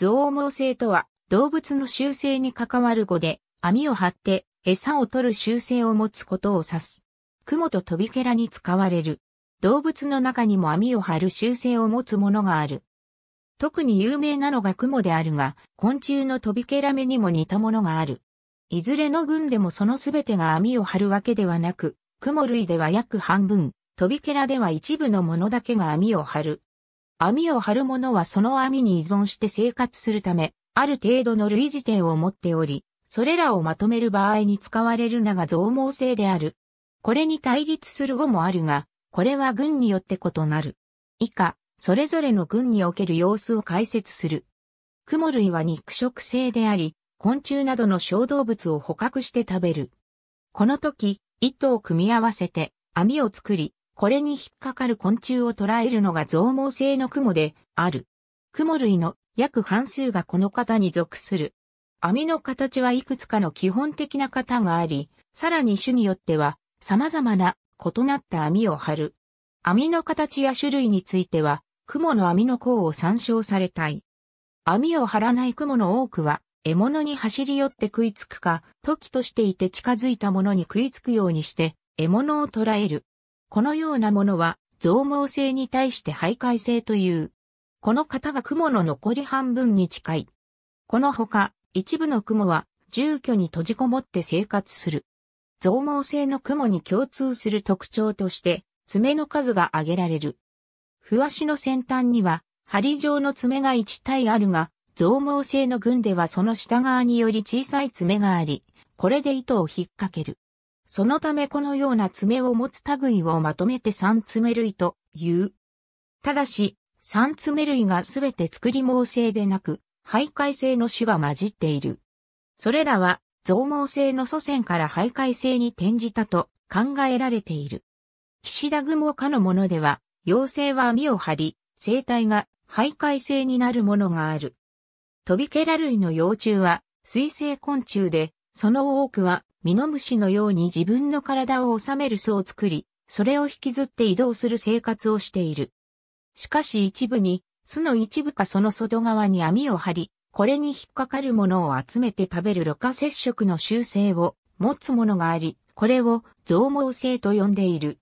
増毛性とは、動物の習性に関わる語で、網を張って餌を取る習性を持つことを指す。雲と飛びケラに使われる。動物の中にも網を張る習性を持つものがある。特に有名なのが雲であるが、昆虫の飛びケラ目にも似たものがある。いずれの群でもそのすべてが網を張るわけではなく、雲類では約半分、飛びケラでは一部のものだけが網を張る。網を張る者はその網に依存して生活するため、ある程度の類似点を持っており、それらをまとめる場合に使われるのが増毛性である。これに対立する語もあるが、これは軍によって異なる。以下、それぞれの軍における様子を解説する。クモ類は肉食性であり、昆虫などの小動物を捕獲して食べる。この時、糸を組み合わせて網を作り、これに引っかかる昆虫を捉えるのが増毛性の雲である。雲類の約半数がこの型に属する。網の形はいくつかの基本的な型があり、さらに種によっては様々な異なった網を張る。網の形や種類については、雲の網の項を参照されたい。網を張らない雲の多くは、獲物に走り寄って食いつくか、時としていて近づいたものに食いつくようにして、獲物を捕らえる。このようなものは増毛性に対して徘徊性という。この型が雲の残り半分に近い。このほか、一部の雲は住居に閉じこもって生活する。増毛性の雲に共通する特徴として、爪の数が挙げられる。ふわしの先端には、針状の爪が1体あるが、増毛性の群ではその下側により小さい爪があり、これで糸を引っ掛ける。そのためこのような爪を持つ類をまとめて三爪類という。ただし、三爪類がすべて作り毛性でなく、徘徊性の種が混じっている。それらは、増毛性の祖先から徘徊性に転じたと考えられている。岸田雲科のものでは、妖精は網を張り、生態が徘徊性になるものがある。トビケラ類の幼虫は水生昆虫で、その多くはミノムシのように自分の体を収める巣を作り、それを引きずって移動する生活をしている。しかし一部に、巣の一部かその外側に網を張り、これに引っかかるものを集めて食べる露過接触の習性を持つものがあり、これを増毛性と呼んでいる。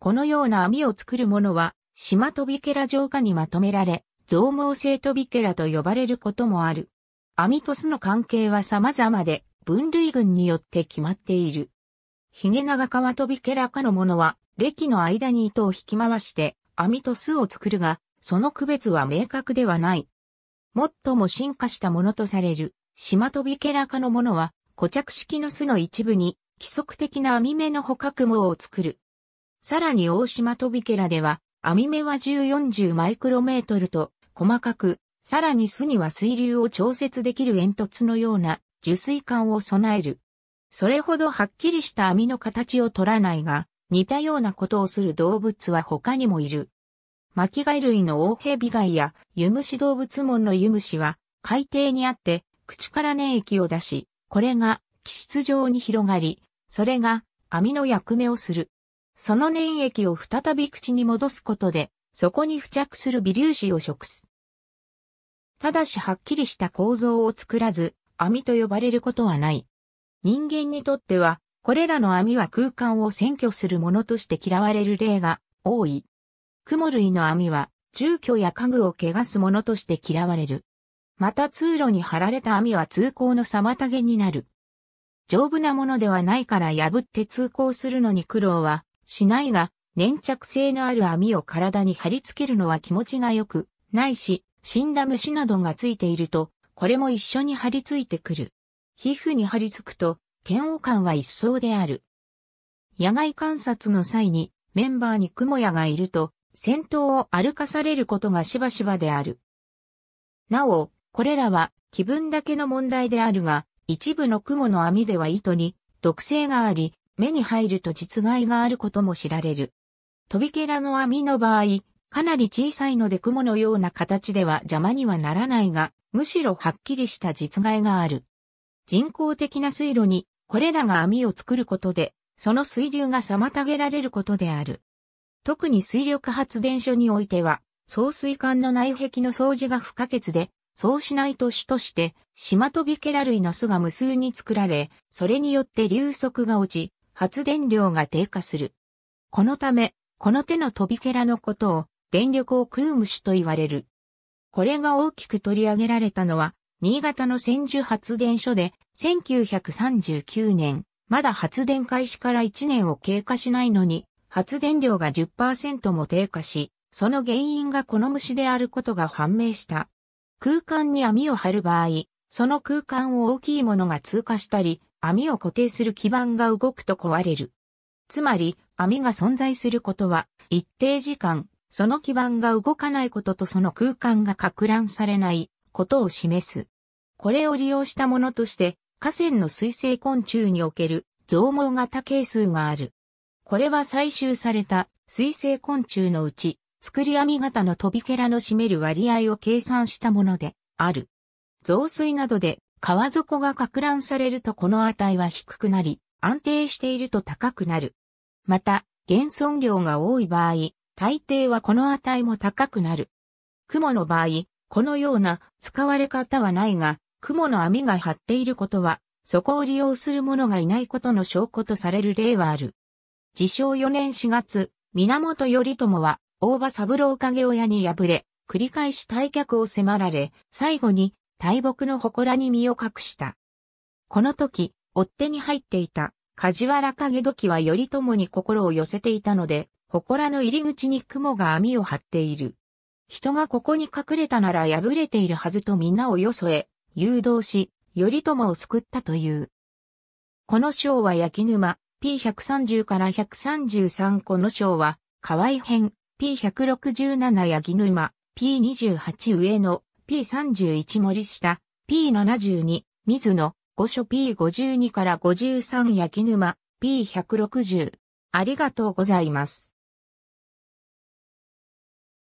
このような網を作るものは、島トビケラ浄化にまとめられ、増毛性トビケラと呼ばれることもある。網と巣の関係は様々で、分類群によって決まっている。ヒゲナガカワトビケラ科のものは、歴の間に糸を引き回して、網と巣を作るが、その区別は明確ではない。最も進化したものとされる、シマトビケラ科のものは、固着式の巣の一部に、規則的な網目の捕獲網を作る。さらに大島トビケラでは、網目は1040マイクロメートルと細かく、さらに巣には水流を調節できる煙突のような受水管を備える。それほどはっきりした網の形を取らないが、似たようなことをする動物は他にもいる。巻貝類のオオ美貝や湯虫動物門の湯虫は海底にあって口から粘液を出し、これが気質上に広がり、それが網の役目をする。その粘液を再び口に戻すことで、そこに付着する微粒子を食す。ただしはっきりした構造を作らず、網と呼ばれることはない。人間にとっては、これらの網は空間を占拠するものとして嫌われる例が多い。蛛類の網は、住居や家具を汚すものとして嫌われる。また通路に貼られた網は通行の妨げになる。丈夫なものではないから破って通行するのに苦労はしないが、粘着性のある網を体に貼り付けるのは気持ちが良くないし、死んだ虫などがついているとこれも一緒に張り付いてくる。皮膚に張り付くと、嫌悪感は一層である。野外観察の際に、メンバーにクモヤがいると、戦闘を歩かされることがしばしばである。なお、これらは気分だけの問題であるが、一部の雲の網では糸に毒性があり、目に入ると実害があることも知られる。飛びケラの網の場合、かなり小さいので雲のような形では邪魔にはならないが、むしろはっきりした実害がある。人工的な水路にこれらが網を作ることで、その水流が妨げられることである。特に水力発電所においては、送水管の内壁の掃除が不可欠で、そうしないと主として、島飛びケラ類の巣が無数に作られ、それによって流速が落ち、発電量が低下する。このため、この手の飛びケラのことを、電力を食う虫と言われる。これが大きく取り上げられたのは、新潟の千住発電所で、1939年、まだ発電開始から1年を経過しないのに、発電量が10%も低下し、その原因がこの虫であることが判明した。空間に網を張る場合、その空間を大きいものが通過したり、網を固定する基板が動くと壊れる。つまり、網が存在することは、一定時間、その基盤が動かないこととその空間が拡乱されないことを示す。これを利用したものとして、河川の水生昆虫における増毛型係数がある。これは採集された水生昆虫のうち、作り網型の飛びケラの占める割合を計算したものである。増水などで川底が拡乱されるとこの値は低くなり、安定していると高くなる。また、減損量が多い場合、大抵はこの値も高くなる。雲の場合、このような使われ方はないが、雲の網が張っていることは、そこを利用する者がいないことの証拠とされる例はある。自称4年4月、源頼朝は、大場三郎影親に敗れ、繰り返し退却を迫られ、最後に大木の祠に身を隠した。この時、追っ手に入っていた梶原影時は頼朝に心を寄せていたので、祠の入り口に雲が網を張っている。人がここに隠れたなら破れているはずと皆をよそへ誘導し、頼朝を救ったという。この章は焼沼 P130 から133この章は河合編 P167 焼沼 P28 上野 P31 森下 P72 水野御所 P52 から53焼沼 P160 ありがとうございます。